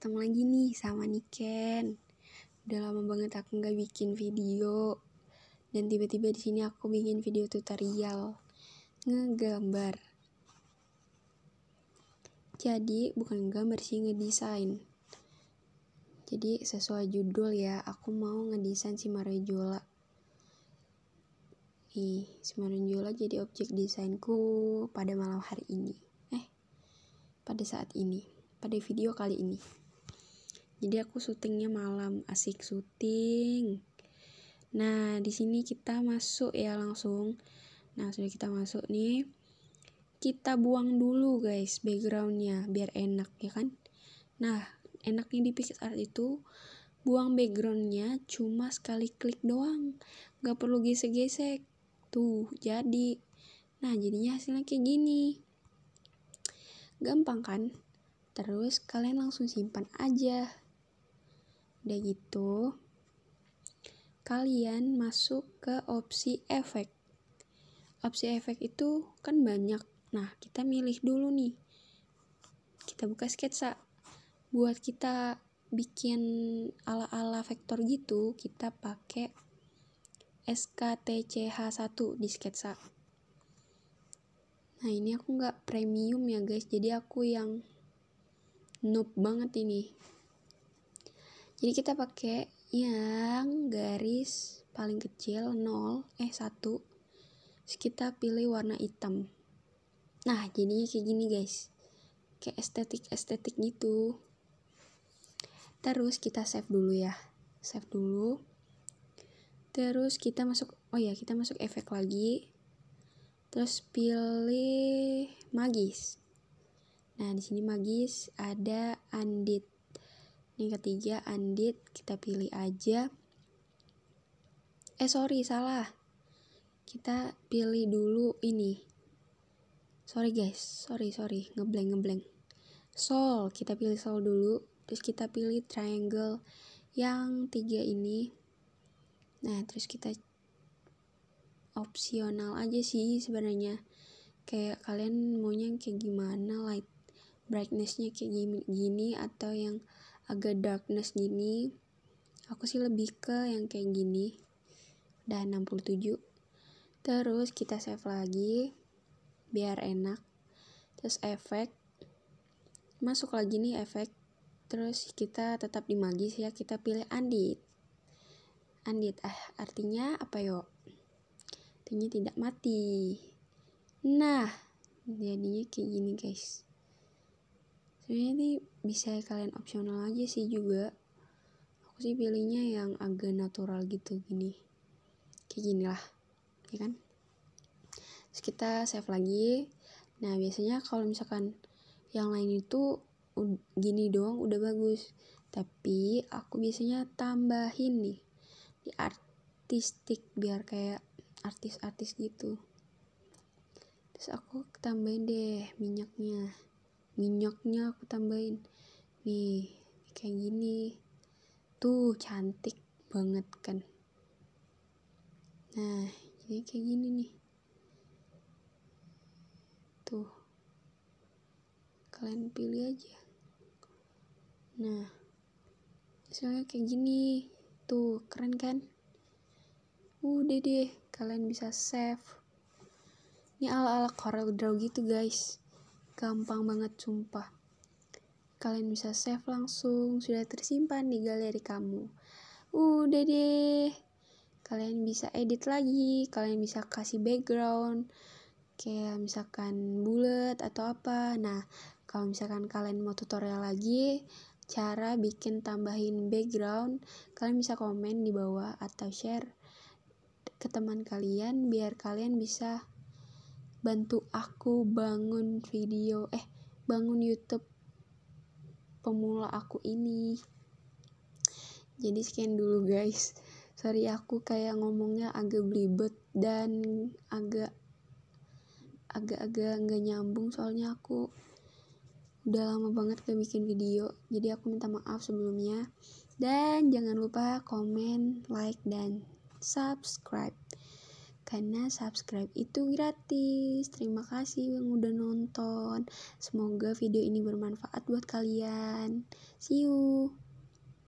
ketemu lagi nih sama Niken. Udah lama banget aku nggak bikin video. Dan tiba-tiba di sini aku bikin video tutorial ngegambar. Jadi bukan gambar sih ngedesain. Jadi sesuai judul ya, aku mau ngedesain si Marejola. Nih, si Marejola jadi objek desainku pada malam hari ini. Eh, pada saat ini, pada video kali ini. Jadi aku syutingnya malam, asik syuting. Nah, di sini kita masuk ya langsung. Nah, sudah kita masuk nih. Kita buang dulu guys backgroundnya biar enak ya kan. Nah, enaknya di art itu buang backgroundnya cuma sekali klik doang. Gak perlu gesek-gesek. Tuh, jadi. Nah, jadinya hasilnya kayak gini. Gampang kan? Terus kalian langsung simpan aja Udah gitu, kalian masuk ke opsi efek. Opsi efek itu kan banyak. Nah, kita milih dulu nih. Kita buka sketsa. Buat kita bikin ala-ala vektor gitu, kita pakai SKTCH1 di sketsa. Nah, ini aku nggak premium ya guys, jadi aku yang noob banget ini jadi kita pakai yang garis paling kecil 0 eh 1 terus kita pilih warna hitam nah jadinya kayak gini guys kayak estetik-estetik gitu terus kita save dulu ya save dulu terus kita masuk oh ya kita masuk efek lagi terus pilih magis nah di sini magis ada undit yang ketiga Andit, kita pilih aja. Eh sorry, salah. Kita pilih dulu ini. Sorry guys, sorry, sorry, ngeblank, ngeblank. Sol, kita pilih sol dulu. Terus kita pilih triangle yang tiga ini. Nah, terus kita opsional aja sih sebenarnya kayak kalian maunya yang kayak gimana light brightnessnya kayak gini atau yang agak darkness gini aku sih lebih ke yang kayak gini udah 67 terus kita save lagi biar enak terus efek masuk lagi nih efek terus kita tetap di magis ya kita pilih andit andit ah artinya apa yo artinya tidak mati nah jadinya kayak gini guys sebenarnya ini bisa kalian opsional aja sih juga aku sih pilihnya yang agak natural gitu gini kayak gini lah ya kan terus kita save lagi nah biasanya kalau misalkan yang lain itu gini doang udah bagus tapi aku biasanya tambahin nih di artistik biar kayak artis-artis gitu terus aku tambahin deh minyaknya minyaknya aku tambahin nih kayak gini tuh cantik banget kan nah jadi kayak gini nih tuh kalian pilih aja nah misalnya kayak gini tuh keren kan udah deh kalian bisa save ini ala ala coral Draw gitu guys Gampang banget sumpah. Kalian bisa save langsung, sudah tersimpan di galeri kamu. Udah deh. Kalian bisa edit lagi, kalian bisa kasih background kayak misalkan bulat atau apa. Nah, kalau misalkan kalian mau tutorial lagi, cara bikin tambahin background kalian bisa komen di bawah atau share ke teman kalian biar kalian bisa bantu aku bangun video eh bangun YouTube pemula aku ini jadi sekian dulu guys sorry aku kayak ngomongnya agak belibet dan agak agak-agak nggak nyambung soalnya aku udah lama banget gak bikin video jadi aku minta maaf sebelumnya dan jangan lupa komen like dan subscribe karena subscribe itu gratis. Terima kasih yang udah nonton. Semoga video ini bermanfaat buat kalian. See you.